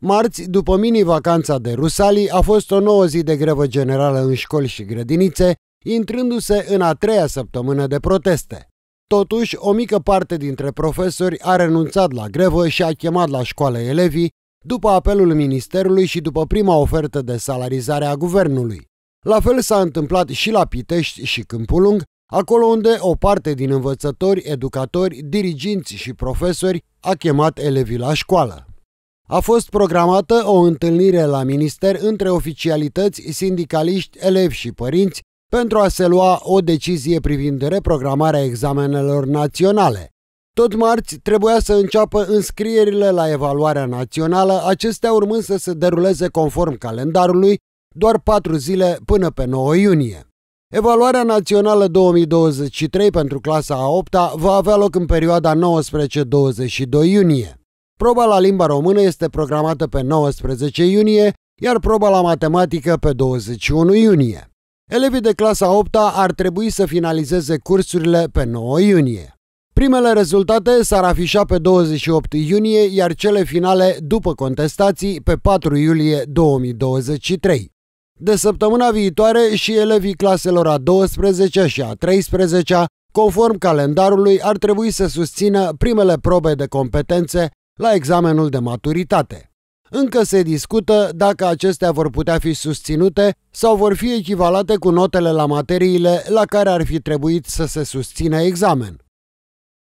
Marți, după mini-vacanța de Rusali, a fost o nouă zi de grevă generală în școli și grădinițe, intrându-se în a treia săptămână de proteste. Totuși, o mică parte dintre profesori a renunțat la grevă și a chemat la școală elevii, după apelul ministerului și după prima ofertă de salarizare a guvernului. La fel s-a întâmplat și la Pitești și Câmpulung, acolo unde o parte din învățători, educatori, diriginți și profesori a chemat elevii la școală. A fost programată o întâlnire la minister între oficialități, sindicaliști, elevi și părinți pentru a se lua o decizie privind reprogramarea examenelor naționale. Tot marți trebuia să înceapă înscrierile la evaluarea națională, acestea urmând să se deruleze conform calendarului doar patru zile până pe 9 iunie. Evaluarea națională 2023 pentru clasa a 8-a va avea loc în perioada 19-22 iunie. Proba la limba română este programată pe 19 iunie, iar proba la matematică pe 21 iunie. Elevii de clasa 8 -a ar trebui să finalizeze cursurile pe 9 iunie. Primele rezultate s-ar afișa pe 28 iunie, iar cele finale după contestații pe 4 iulie 2023. De săptămâna viitoare și elevii claselor a 12 și a 13 conform calendarului, ar trebui să susțină primele probe de competențe la examenul de maturitate. Încă se discută dacă acestea vor putea fi susținute sau vor fi echivalate cu notele la materiile la care ar fi trebuit să se susțină examen.